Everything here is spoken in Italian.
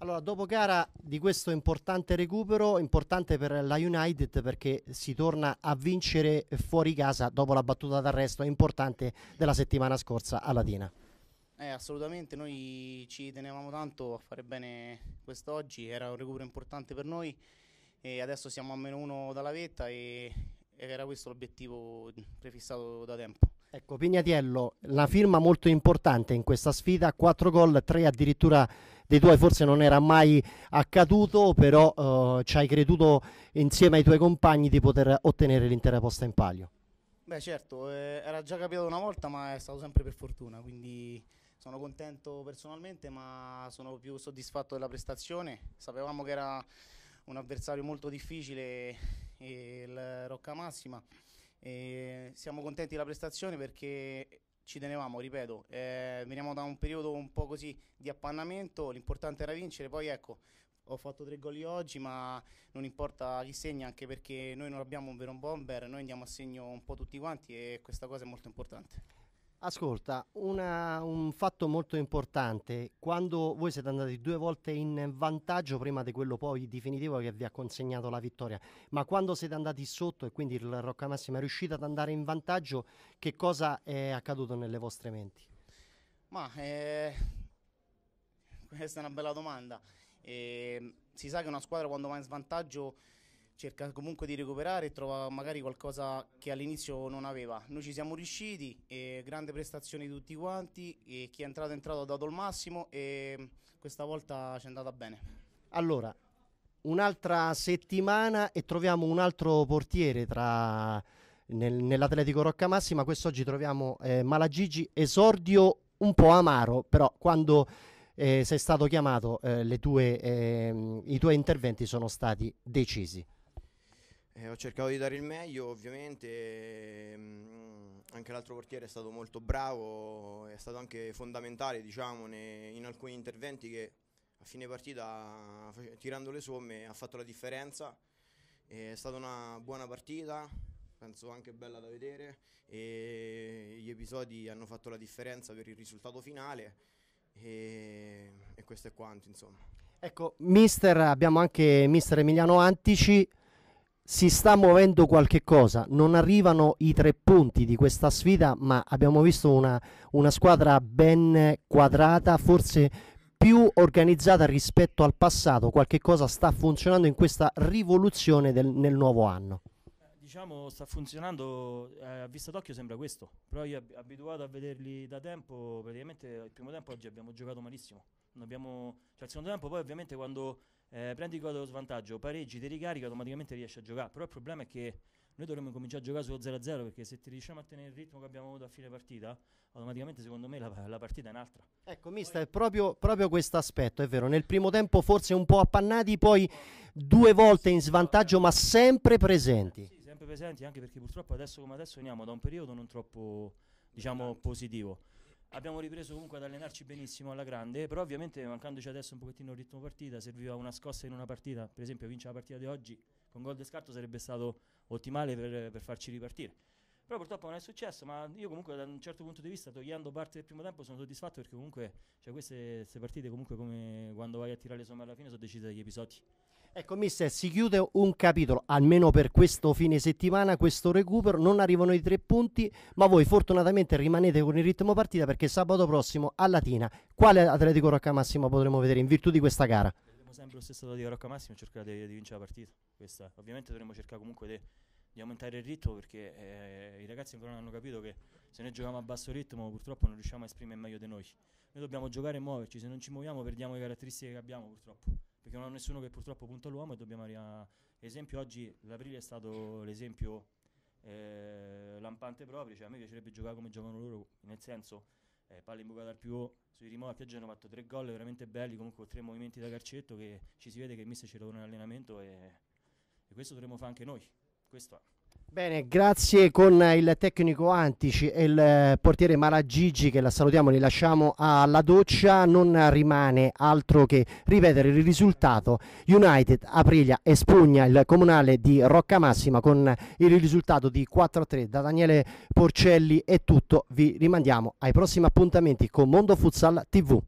Allora, dopo gara di questo importante recupero, importante per la United perché si torna a vincere fuori casa dopo la battuta d'arresto importante della settimana scorsa a Latina. Eh, assolutamente, noi ci tenevamo tanto a fare bene quest'oggi, era un recupero importante per noi e adesso siamo a meno uno dalla vetta e, e era questo l'obiettivo prefissato da tempo. Ecco, Pignatiello, la firma molto importante in questa sfida, 4 gol, 3 addirittura dei tuoi forse non era mai accaduto, però eh, ci hai creduto insieme ai tuoi compagni di poter ottenere l'intera posta in palio. Beh certo, eh, era già capitato una volta ma è stato sempre per fortuna, quindi sono contento personalmente ma sono più soddisfatto della prestazione. Sapevamo che era un avversario molto difficile, il Rocca Massima, e siamo contenti della prestazione perché ci tenevamo, ripeto, eh, veniamo da un periodo un po' così di appannamento, l'importante era vincere, poi ecco, ho fatto tre gol oggi, ma non importa chi segna, anche perché noi non abbiamo un vero bomber, noi andiamo a segno un po' tutti quanti e questa cosa è molto importante. Ascolta, una, un fatto molto importante, quando voi siete andati due volte in vantaggio prima di quello poi definitivo che vi ha consegnato la vittoria, ma quando siete andati sotto e quindi il Rocca Massima è riuscito ad andare in vantaggio, che cosa è accaduto nelle vostre menti? Ma eh, questa è una bella domanda. Eh, si sa che una squadra quando va in svantaggio cerca comunque di recuperare e trova magari qualcosa che all'inizio non aveva. Noi ci siamo riusciti, grande prestazione di tutti quanti, chi è entrato è entrato ha dato il massimo e questa volta ci è andata bene. Allora, un'altra settimana e troviamo un altro portiere tra... Nel, nell'Atletico Roccamassima, quest'oggi troviamo eh, Malagigi esordio un po' amaro, però quando eh, sei stato chiamato eh, tue, ehm, i tuoi interventi sono stati decisi. Eh, ho cercato di dare il meglio, ovviamente ehm, anche l'altro portiere è stato molto bravo, è stato anche fondamentale diciamo, in alcuni interventi che a fine partita, tirando le somme, ha fatto la differenza. È stata una buona partita, penso anche bella da vedere e gli episodi hanno fatto la differenza per il risultato finale e, e questo è quanto insomma. Ecco, mister, abbiamo anche mister Emiliano Antici si sta muovendo qualche cosa, non arrivano i tre punti di questa sfida, ma abbiamo visto una, una squadra ben quadrata, forse più organizzata rispetto al passato, qualche cosa sta funzionando in questa rivoluzione del, nel nuovo anno diciamo sta funzionando eh, a vista d'occhio sembra questo però io ab- abituato a vederli da tempo praticamente il primo tempo oggi abbiamo giocato malissimo abbiamo, cioè al secondo tempo poi ovviamente quando eh, prendi cosa dello svantaggio pareggi ti ricarica automaticamente riesci a giocare però il problema è che noi dovremmo cominciare a giocare sullo 0-0 perché se ti riusciamo a tenere il ritmo che abbiamo avuto a fine partita automaticamente secondo me la, la partita è un'altra ecco mister poi... proprio, proprio questo aspetto è vero nel primo tempo forse un po' appannati poi due volte in svantaggio ma sempre presenti sempre presenti anche perché purtroppo adesso come adesso veniamo da un periodo non troppo diciamo positivo abbiamo ripreso comunque ad allenarci benissimo alla grande, però ovviamente mancandoci adesso un pochettino il ritmo partita, serviva una scossa in una partita, per esempio vincere la partita di oggi con gol di scarto sarebbe stato ottimale per, per, farci ripartire. Però purtroppo non è successo, ma io comunque da un certo punto di vista, togliendo parte del primo tempo, sono soddisfatto perché comunque cioè queste, queste partite comunque come quando vai a tirare le somme alla fine sono decise dagli episodi. Ecco, eh, mister, si chiude un capitolo, almeno per questo fine settimana, questo recupero, non arrivano i tre punti, ma voi fortunatamente rimanete con il ritmo partita perché sabato prossimo a Latina, quale Atletico Rocca Massimo potremo vedere in virtù di questa gara? Vedremo sempre lo stesso Atletico Rocca Massimo, cercare di, di, vincere la partita, questa. ovviamente dovremo cercare comunque di, di aumentare il ritmo perché eh, i ragazzi ancora non hanno capito che se noi giochiamo a basso ritmo purtroppo non riusciamo a esprimere meglio di noi, noi dobbiamo giocare e muoverci, se non ci muoviamo perdiamo le caratteristiche che abbiamo purtroppo perché non ho nessuno che purtroppo punta l'uomo e dobbiamo arrivare. Esempio oggi l'aprile è stato l'esempio eh, lampante proprio, cioè a me piacerebbe giocare come giocano loro, nel senso eh, palle in buca dal più sui rimorchi, oggi hanno fatto tre gol veramente belli, comunque con tre movimenti da calcetto che ci si vede che il mister ci lavora in allenamento e, e questo dovremmo fare anche noi. Questo è. Bene, grazie con il tecnico Antici e il eh, portiere Malagigi che la salutiamo, li lasciamo alla doccia, non rimane altro che ripetere il risultato United Aprilia espugna il comunale di Rocca Massima con il risultato di 4-3 da Daniele Porcelli è tutto, vi rimandiamo ai prossimi appuntamenti con Mondo Futsal TV.